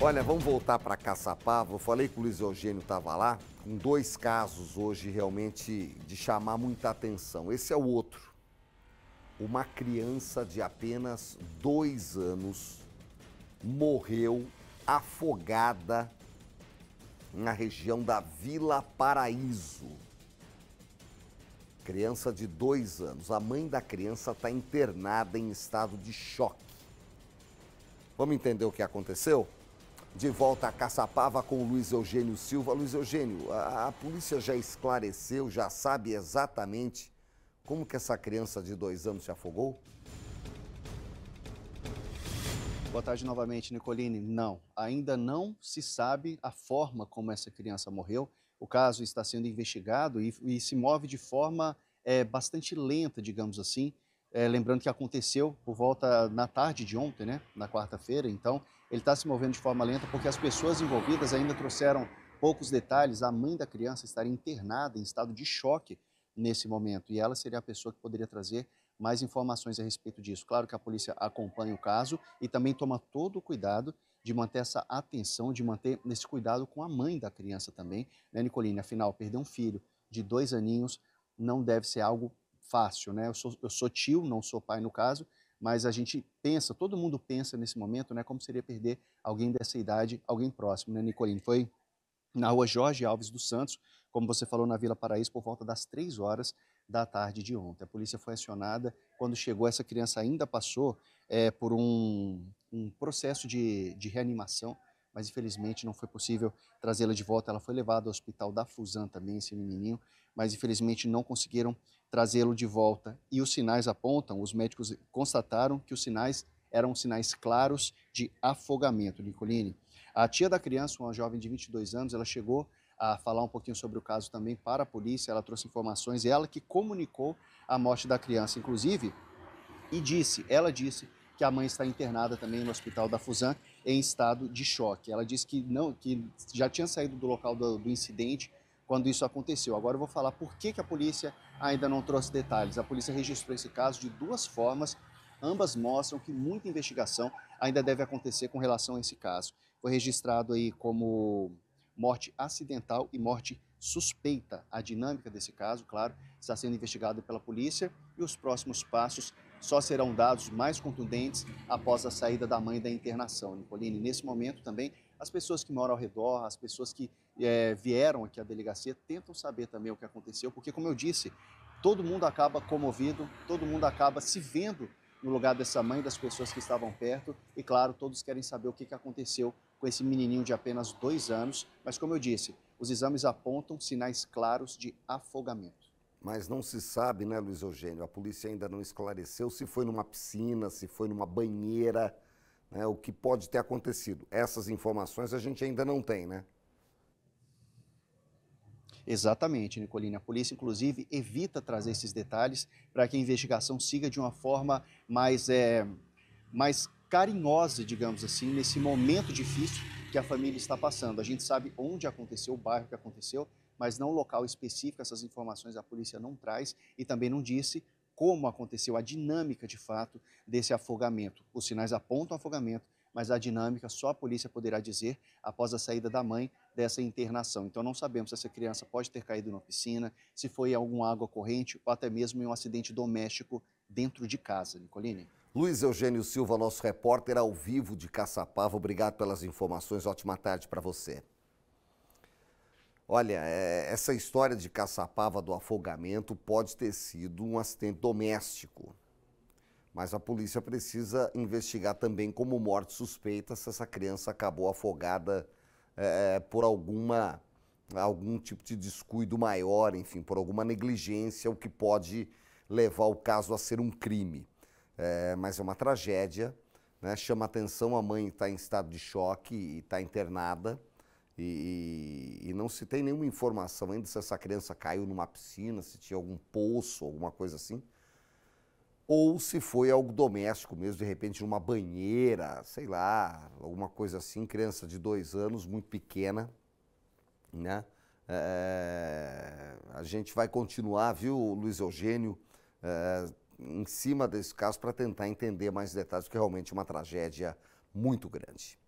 Olha, vamos voltar para Caçapava. Eu falei que o Luiz Eugênio estava lá, com dois casos hoje realmente de chamar muita atenção. Esse é o outro. Uma criança de apenas dois anos morreu afogada na região da Vila Paraíso. Criança de dois anos. A mãe da criança está internada em estado de choque. Vamos entender o que aconteceu? de volta a Caçapava com o Luiz Eugênio Silva. Luiz Eugênio, a, a polícia já esclareceu, já sabe exatamente como que essa criança de dois anos se afogou? Boa tarde novamente, Nicoline. Não, ainda não se sabe a forma como essa criança morreu. O caso está sendo investigado e, e se move de forma é, bastante lenta, digamos assim. É, lembrando que aconteceu por volta na tarde de ontem, né, na quarta-feira, então ele está se movendo de forma lenta porque as pessoas envolvidas ainda trouxeram poucos detalhes. A mãe da criança estaria internada em estado de choque nesse momento e ela seria a pessoa que poderia trazer mais informações a respeito disso. Claro que a polícia acompanha o caso e também toma todo o cuidado de manter essa atenção, de manter esse cuidado com a mãe da criança também, né, Nicoline? Afinal, perder um filho de dois aninhos não deve ser algo fácil, né? Eu sou, eu sou tio, não sou pai no caso, mas a gente pensa, todo mundo pensa nesse momento, né? Como seria perder alguém dessa idade, alguém próximo, né, Nicolino? Foi na rua Jorge Alves dos Santos, como você falou, na Vila Paraíso, por volta das três horas da tarde de ontem. A polícia foi acionada. Quando chegou, essa criança ainda passou é, por um, um processo de, de, reanimação, mas infelizmente não foi possível trazê-la de volta. Ela foi levada ao hospital da Fusan também, esse menininho, mas infelizmente não conseguiram trazê-lo de volta. E os sinais apontam, os médicos constataram que os sinais eram sinais claros de afogamento, Nicoline. A tia da criança, uma jovem de 22 anos, ela chegou a falar um pouquinho sobre o caso também para a polícia, ela trouxe informações, ela que comunicou a morte da criança, inclusive, e disse, ela disse que a mãe está internada também no hospital da Fusan em estado de choque. Ela disse que não, que já tinha saído do local do, do incidente, quando isso aconteceu. Agora eu vou falar por que, que a polícia ainda não trouxe detalhes. A polícia registrou esse caso de duas formas, ambas mostram que muita investigação ainda deve acontecer com relação a esse caso. Foi registrado aí como morte acidental e morte suspeita. A dinâmica desse caso, claro, está sendo investigada pela polícia e os próximos passos só serão dados mais contundentes após a saída da mãe da internação. Nicoline, nesse momento também as pessoas que moram ao redor, as pessoas que é, vieram aqui à delegacia tentam saber também o que aconteceu, porque, como eu disse, todo mundo acaba comovido, todo mundo acaba se vendo no lugar dessa mãe, das pessoas que estavam perto, e, claro, todos querem saber o que, que aconteceu com esse menininho de apenas dois anos, mas, como eu disse, os exames apontam sinais claros de afogamento. Mas não se sabe, né, Luiz Eugênio? A polícia ainda não esclareceu se foi numa piscina, se foi numa banheira né, o que pode ter acontecido. Essas informações a gente ainda não tem, né? Exatamente, Nicolini. A polícia, inclusive, evita trazer esses detalhes para que a investigação siga de uma forma mais, é, mais carinhosa, digamos assim, nesse momento difícil que a família está passando. A gente sabe onde aconteceu, o bairro que aconteceu, mas não o local específico, essas informações a polícia não traz e também não disse como aconteceu a dinâmica de fato desse afogamento. Os sinais apontam afogamento, mas a dinâmica só a polícia poderá dizer após a saída da mãe dessa internação. Então não sabemos se essa criança pode ter caído na piscina, se foi em alguma água corrente ou até mesmo em um acidente doméstico dentro de casa. Nicoline? Luiz Eugênio Silva, nosso repórter ao vivo de Caçapava. Obrigado pelas informações. Ótima tarde para você. Olha, é, essa história de Caçapava do afogamento pode ter sido um acidente doméstico. Mas a polícia precisa investigar também como morte suspeita se essa criança acabou afogada é, é, por alguma algum tipo de descuido maior, enfim, por alguma negligência, o que pode levar o caso a ser um crime. É, mas é uma tragédia, né? chama atenção, a mãe está em estado de choque e está internada. E, e não se tem nenhuma informação ainda se essa criança caiu numa piscina, se tinha algum poço, alguma coisa assim, ou se foi algo doméstico mesmo, de repente numa banheira, sei lá, alguma coisa assim, criança de dois anos, muito pequena, né? É, a gente vai continuar, viu, Luiz Eugênio, é, em cima desse caso para tentar entender mais detalhes, porque realmente é uma tragédia muito grande.